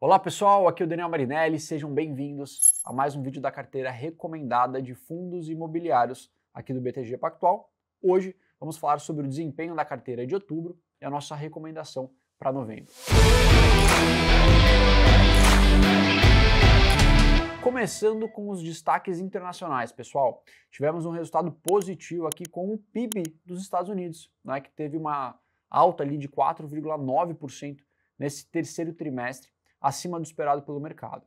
Olá pessoal, aqui é o Daniel Marinelli, sejam bem-vindos a mais um vídeo da carteira recomendada de fundos imobiliários aqui do BTG Pactual. Hoje vamos falar sobre o desempenho da carteira de outubro e a nossa recomendação para novembro. Começando com os destaques internacionais, pessoal. Tivemos um resultado positivo aqui com o PIB dos Estados Unidos, né, que teve uma alta ali de 4,9% nesse terceiro trimestre acima do esperado pelo mercado.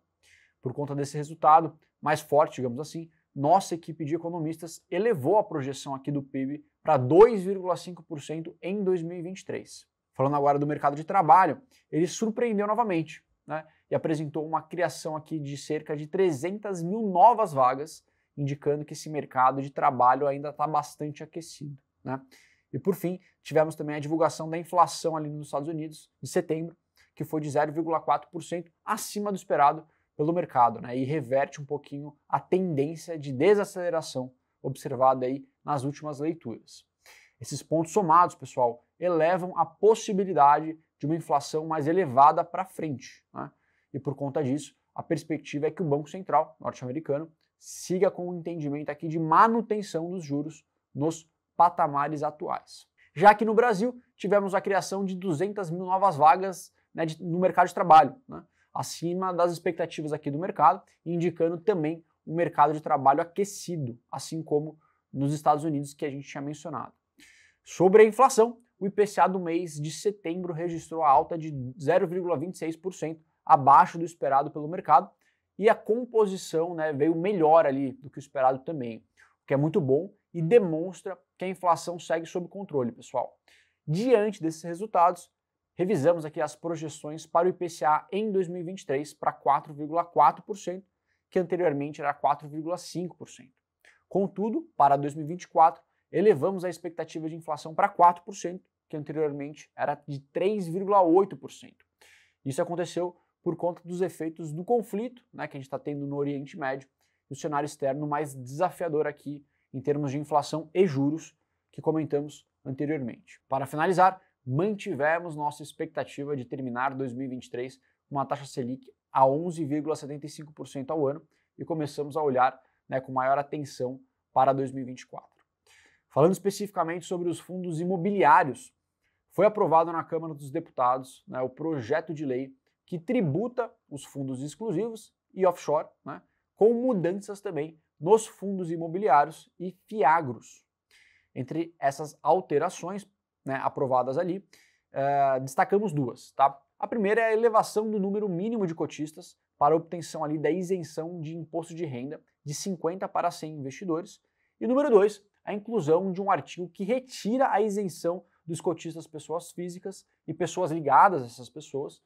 Por conta desse resultado mais forte, digamos assim, nossa equipe de economistas elevou a projeção aqui do PIB para 2,5% em 2023. Falando agora do mercado de trabalho, ele surpreendeu novamente né, e apresentou uma criação aqui de cerca de 300 mil novas vagas, indicando que esse mercado de trabalho ainda está bastante aquecido. Né? E por fim, tivemos também a divulgação da inflação ali nos Estados Unidos de setembro, que foi de 0,4% acima do esperado pelo mercado, né? E reverte um pouquinho a tendência de desaceleração observada aí nas últimas leituras. Esses pontos somados, pessoal, elevam a possibilidade de uma inflação mais elevada para frente, né? E por conta disso, a perspectiva é que o Banco Central norte-americano siga com o um entendimento aqui de manutenção dos juros nos patamares atuais. Já que no Brasil, tivemos a criação de 200 mil novas vagas né, de, no mercado de trabalho, né, acima das expectativas aqui do mercado, indicando também um mercado de trabalho aquecido, assim como nos Estados Unidos, que a gente tinha mencionado. Sobre a inflação, o IPCA do mês de setembro registrou a alta de 0,26%, abaixo do esperado pelo mercado, e a composição né, veio melhor ali do que o esperado também, o que é muito bom e demonstra que a inflação segue sob controle, pessoal. Diante desses resultados, revisamos aqui as projeções para o IPCA em 2023 para 4,4%, que anteriormente era 4,5%. Contudo, para 2024, elevamos a expectativa de inflação para 4%, que anteriormente era de 3,8%. Isso aconteceu por conta dos efeitos do conflito né, que a gente está tendo no Oriente Médio, o cenário externo mais desafiador aqui em termos de inflação e juros que comentamos anteriormente. Para finalizar, mantivemos nossa expectativa de terminar 2023 com uma taxa Selic a 11,75% ao ano e começamos a olhar né, com maior atenção para 2024. Falando especificamente sobre os fundos imobiliários, foi aprovado na Câmara dos Deputados né, o projeto de lei que tributa os fundos exclusivos e offshore, né, com mudanças também nos fundos imobiliários e fiagros. Entre essas alterações, né, aprovadas ali, eh, destacamos duas. Tá? A primeira é a elevação do número mínimo de cotistas para obtenção ali da isenção de imposto de renda de 50 para 100 investidores. E número dois, a inclusão de um artigo que retira a isenção dos cotistas pessoas físicas e pessoas ligadas a essas pessoas,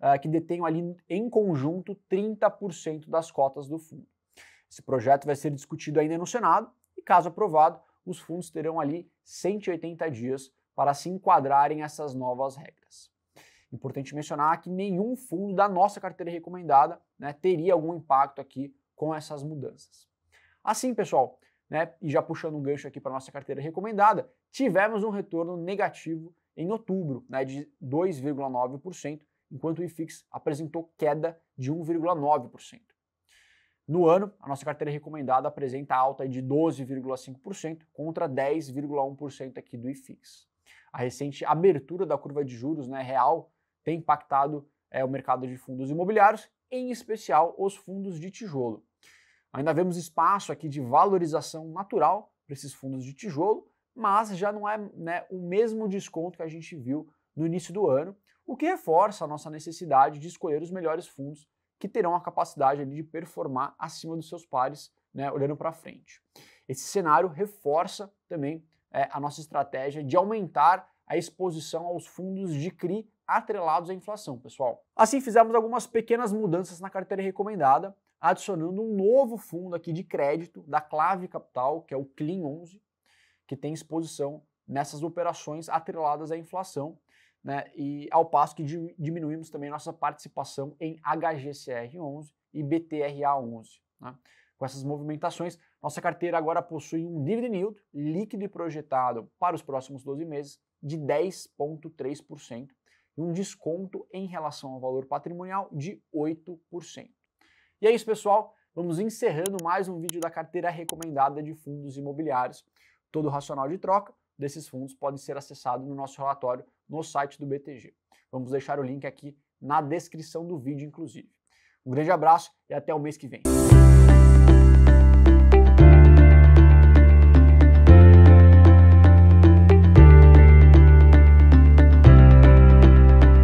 uh, que detenham ali em conjunto 30% das cotas do fundo. Esse projeto vai ser discutido ainda no Senado e, caso aprovado, os fundos terão ali 180 dias para se enquadrarem essas novas regras. Importante mencionar que nenhum fundo da nossa carteira recomendada né, teria algum impacto aqui com essas mudanças. Assim, pessoal, né, e já puxando um gancho aqui para nossa carteira recomendada, tivemos um retorno negativo em outubro, né, de 2,9%, enquanto o IFIX apresentou queda de 1,9%. No ano, a nossa carteira recomendada apresenta alta de 12,5% contra 10,1% aqui do IFIX. A recente abertura da curva de juros né, real tem impactado é, o mercado de fundos imobiliários, em especial os fundos de tijolo. Ainda vemos espaço aqui de valorização natural para esses fundos de tijolo, mas já não é né, o mesmo desconto que a gente viu no início do ano, o que reforça a nossa necessidade de escolher os melhores fundos que terão a capacidade ali, de performar acima dos seus pares, né, olhando para frente. Esse cenário reforça também é, a nossa estratégia de aumentar a exposição aos fundos de CRI atrelados à inflação, pessoal. Assim, fizemos algumas pequenas mudanças na carteira recomendada, adicionando um novo fundo aqui de crédito da Clave Capital, que é o Clean 11, que tem exposição nessas operações atreladas à inflação, né? E ao passo que diminuímos também nossa participação em HGCR 11 e BTRA 11. Né? com essas movimentações, nossa carteira agora possui um dividend yield líquido e projetado para os próximos 12 meses de 10,3% e um desconto em relação ao valor patrimonial de 8%. E é isso, pessoal. Vamos encerrando mais um vídeo da carteira recomendada de fundos imobiliários. Todo o racional de troca desses fundos pode ser acessado no nosso relatório no site do BTG. Vamos deixar o link aqui na descrição do vídeo, inclusive. Um grande abraço e até o mês que vem.